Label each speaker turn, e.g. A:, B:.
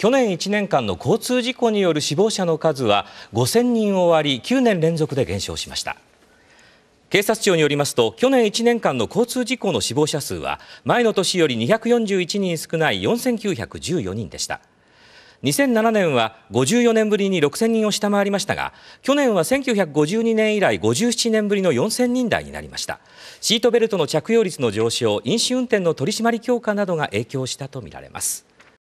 A: 去年1年間の交通事故による死亡者の数は5000人を割り9年連続で減少しました警察庁によりますと去年1年間の交通事故の死亡者数は前の年より241人少ない4914人でした2007年は54年ぶりに6000人を下回りましたが去年は1952年以来57年ぶりの4000人台になりましたシートベルトの着用率の上昇飲酒運転の取り締まり強化などが影響したとみられます